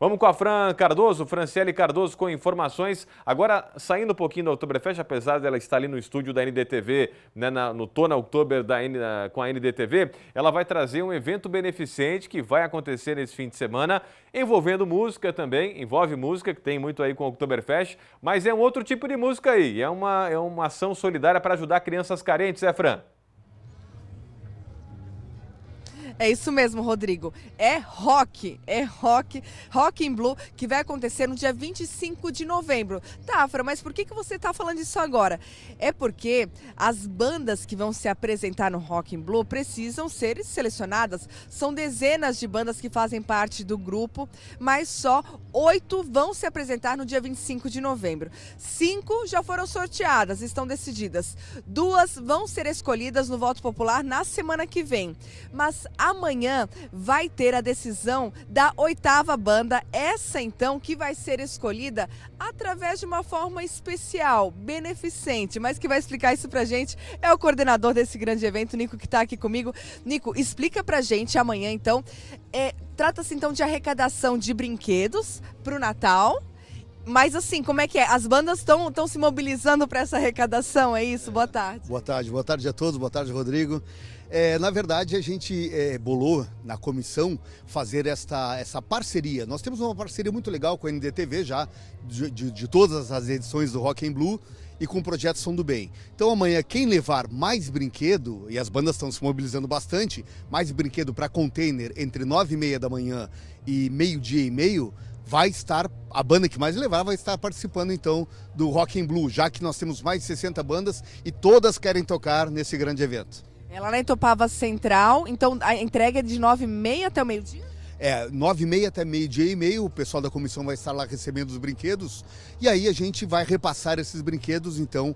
Vamos com a Fran Cardoso, Franciele Cardoso com informações. Agora, saindo um pouquinho da Oktoberfest, apesar dela estar ali no estúdio da NDTV, né, na, no Tona Oktober da, na, com a NDTV, ela vai trazer um evento beneficente que vai acontecer nesse fim de semana, envolvendo música também, envolve música, que tem muito aí com o Oktoberfest, mas é um outro tipo de música aí, é uma, é uma ação solidária para ajudar crianças carentes, é, Fran? É isso mesmo, Rodrigo. É rock, é rock, rock in blue, que vai acontecer no dia 25 de novembro. Tá, Afra, mas por que, que você está falando isso agora? É porque as bandas que vão se apresentar no rock in blue precisam ser selecionadas. São dezenas de bandas que fazem parte do grupo, mas só oito vão se apresentar no dia 25 de novembro. Cinco já foram sorteadas, estão decididas. Duas vão ser escolhidas no voto popular na semana que vem. Mas a amanhã vai ter a decisão da oitava banda, essa então que vai ser escolhida através de uma forma especial, beneficente. Mas que vai explicar isso pra gente é o coordenador desse grande evento, Nico, que tá aqui comigo. Nico, explica pra gente amanhã então. É, Trata-se então de arrecadação de brinquedos para o Natal mas assim, como é que é? As bandas estão se mobilizando para essa arrecadação, é isso? É, boa tarde. Boa tarde, boa tarde a todos, boa tarde, Rodrigo. É, na verdade, a gente é, bolou na comissão fazer esta, essa parceria. Nós temos uma parceria muito legal com a NDTV já, de, de, de todas as edições do Rock and Blue e com o projeto Som do Bem. Então amanhã quem levar mais brinquedo, e as bandas estão se mobilizando bastante, mais brinquedo para container entre 9 e meia da manhã e meio-dia e meio, vai estar a banda que mais levar vai estar participando então do Rock and Blue, já que nós temos mais de 60 bandas e todas querem tocar nesse grande evento. Ela é topava Central, então a entrega é de 9h30 até o meio-dia? é, nove e meia até meio-dia e meio, o pessoal da comissão vai estar lá recebendo os brinquedos. E aí a gente vai repassar esses brinquedos, então,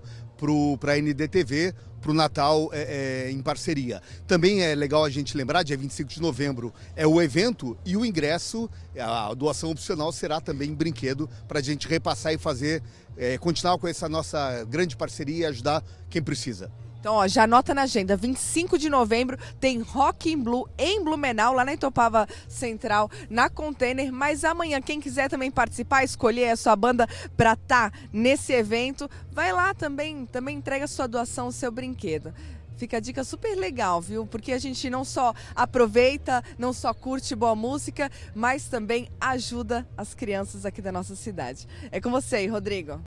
para a NDTV, para o Natal é, é, em parceria. Também é legal a gente lembrar, dia 25 de novembro é o evento e o ingresso, a doação opcional será também brinquedo para a gente repassar e fazer, é, continuar com essa nossa grande parceria e ajudar quem precisa. Então, ó, já anota na agenda, 25 de novembro tem Rock in Blue em Blumenau, lá na Itopava Central, na Container. Mas amanhã, quem quiser também participar, escolher a sua banda para estar tá nesse evento, vai lá também, também entrega sua doação, o seu brinquedo. Fica a dica super legal, viu? Porque a gente não só aproveita, não só curte boa música, mas também ajuda as crianças aqui da nossa cidade. É com você aí, Rodrigo.